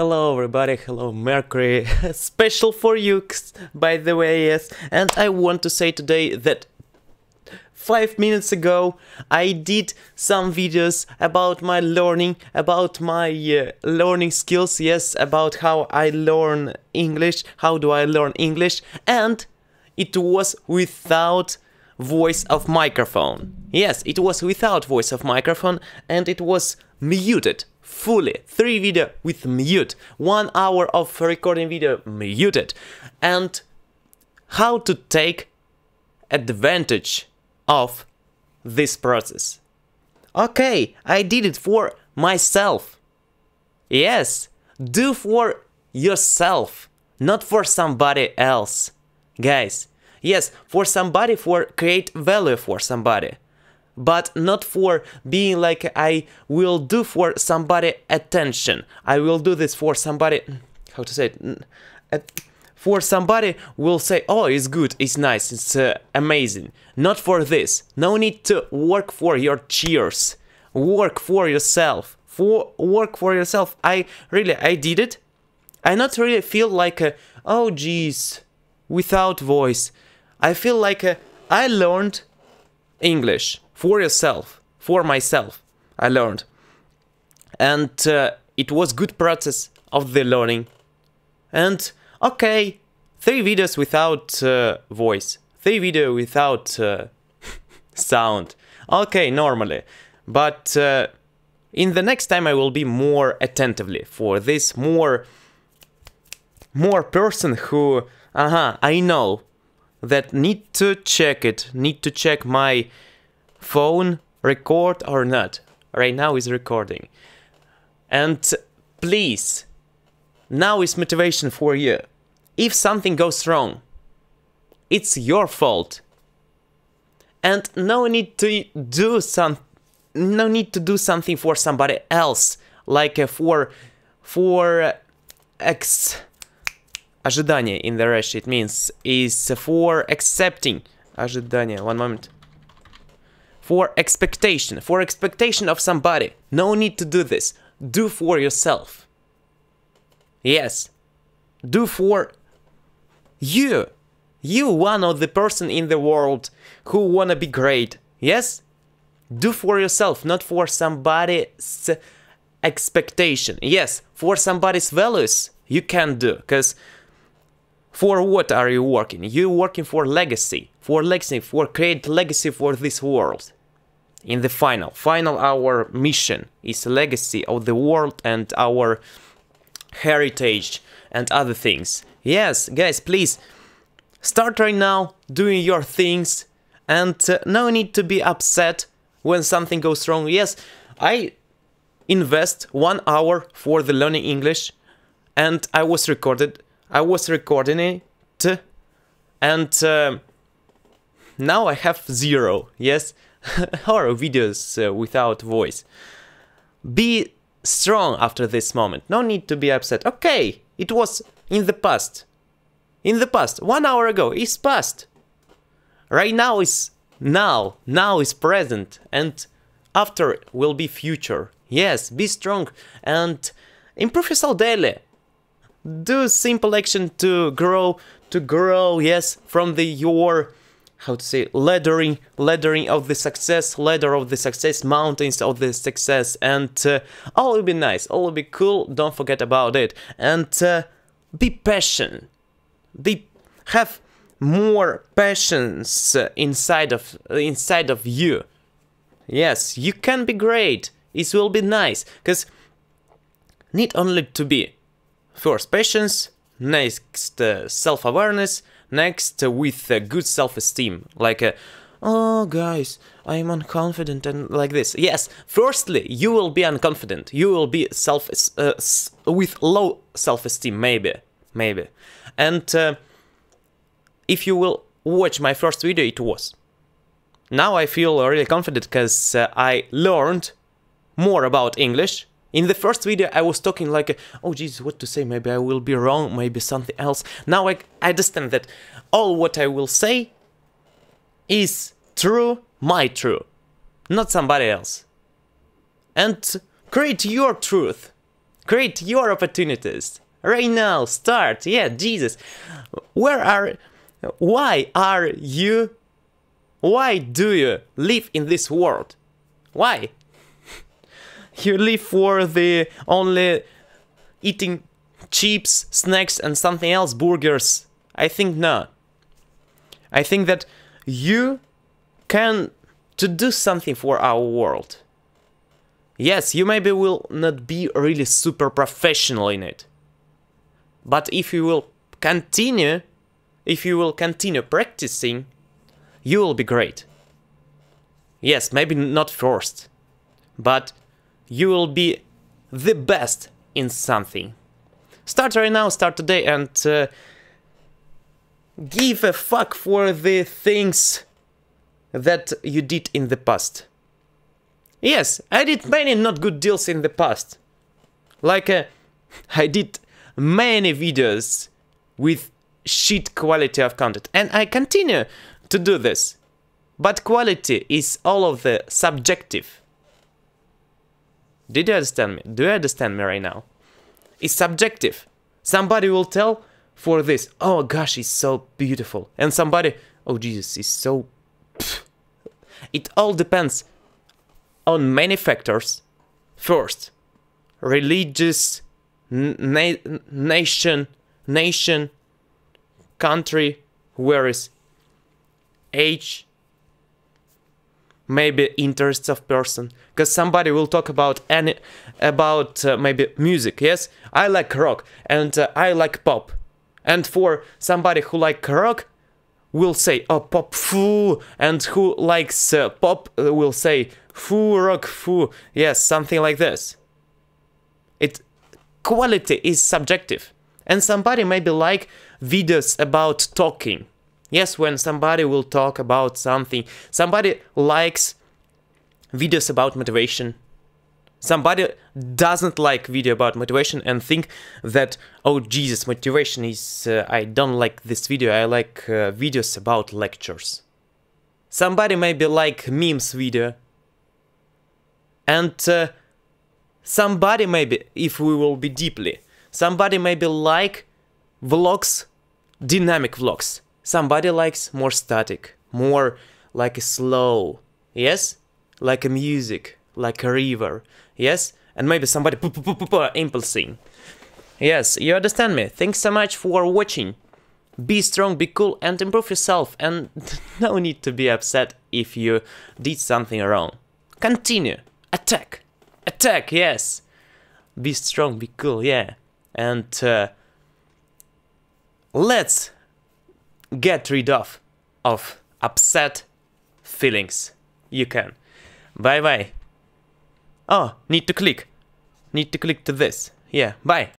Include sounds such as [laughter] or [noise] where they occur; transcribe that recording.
Hello everybody, hello Mercury, [laughs] special for you by the way, yes, and I want to say today that 5 minutes ago I did some videos about my learning, about my uh, learning skills, yes, about how I learn English, how do I learn English, and it was without voice of microphone. Yes, it was without voice of microphone and it was muted fully. Three video with mute, one hour of recording video muted, and how to take advantage of this process. Okay, I did it for myself. Yes, do for yourself, not for somebody else. Guys, yes, for somebody, for create value for somebody but not for being like I will do for somebody attention. I will do this for somebody, how to say it, for somebody will say, oh, it's good, it's nice, it's uh, amazing. Not for this. No need to work for your cheers. Work for yourself. For work for yourself. I really, I did it. I not really feel like, a, uh, oh, geez, without voice. I feel like a, uh, I learned English for yourself, for myself, I learned. And uh, it was good process of the learning. And okay, three videos without uh, voice, three video without uh, [laughs] sound. Okay, normally. But uh, in the next time I will be more attentively for this more more person who uh -huh, I know that need to check it, need to check my phone record or not right now is recording and please now is motivation for you if something goes wrong it's your fault and no need to do some no need to do something for somebody else like for for uh, ex ожидание in the Russian it means is for accepting ожидание one moment for expectation, for expectation of somebody. No need to do this. Do for yourself. Yes. Do for you. You one of the person in the world who wanna be great. Yes? Do for yourself, not for somebody's expectation. Yes, for somebody's values you can do, because for what are you working? You working for legacy, for legacy, for create legacy for this world in the final. Final, our mission is legacy of the world and our heritage and other things. Yes, guys, please start right now doing your things and uh, no need to be upset when something goes wrong. Yes, I invest one hour for the learning English and I was recorded. I was recording it and uh, now I have zero. Yes. [laughs] or videos uh, without voice. Be strong after this moment. No need to be upset. Okay, it was in the past. In the past, one hour ago, is past. Right now is now. Now is present, and after will be future. Yes, be strong and improve yourself daily. Do simple action to grow, to grow. Yes, from the your how to say laddering laddering of the success ladder of the success mountains of the success and uh, all will be nice all will be cool don't forget about it and uh, be passion be have more passions uh, inside of inside of you yes you can be great it will be nice because need only to be first patience next uh, self-awareness Next, uh, with uh, good self-esteem, like uh, oh guys, I'm unconfident and like this. Yes, firstly, you will be unconfident. You will be self uh, with low self-esteem, maybe, maybe. And uh, if you will watch my first video, it was. Now I feel really confident because uh, I learned more about English in the first video I was talking like, oh Jesus, what to say, maybe I will be wrong, maybe something else. Now I, I understand that all what I will say is true, my true, not somebody else. And create your truth, create your opportunities. Right now, start, yeah, Jesus. Where are, why are you, why do you live in this world? Why? You live for the only eating chips, snacks and something else, burgers. I think no. I think that you can to do something for our world. Yes, you maybe will not be really super professional in it. But if you will continue, if you will continue practicing, you will be great. Yes, maybe not first, but you will be the best in something. Start right now, start today, and uh, give a fuck for the things that you did in the past. Yes, I did many not good deals in the past. Like, uh, I did many videos with shit quality of content, and I continue to do this. But quality is all of the subjective. Did you understand me? Do you understand me right now? It's subjective. Somebody will tell for this, oh gosh, it's so beautiful. And somebody, oh Jesus, it's so... It all depends on many factors. First, religious, na nation, nation, country, where is age, maybe interests of person because somebody will talk about any about uh, maybe music yes i like rock and uh, i like pop and for somebody who like rock will say oh pop foo and who likes uh, pop uh, will say foo rock foo yes something like this it quality is subjective and somebody maybe like videos about talking Yes, when somebody will talk about something, somebody likes videos about motivation. Somebody doesn't like video about motivation and think that oh Jesus, motivation is uh, I don't like this video. I like uh, videos about lectures. Somebody maybe like memes video. And uh, somebody maybe if we will be deeply, somebody maybe like vlogs, dynamic vlogs Somebody likes more static, more like a slow, yes? Like a music, like a river, yes? And maybe somebody impulsing. Yes, you understand me. Thanks so much for watching. Be strong, be cool, and improve yourself. And [laughs] no need to be upset if you did something wrong. Continue. Attack. Attack, yes. Be strong, be cool, yeah. And uh, let's get rid of of upset feelings. You can. Bye bye. Oh, need to click. Need to click to this. Yeah, bye.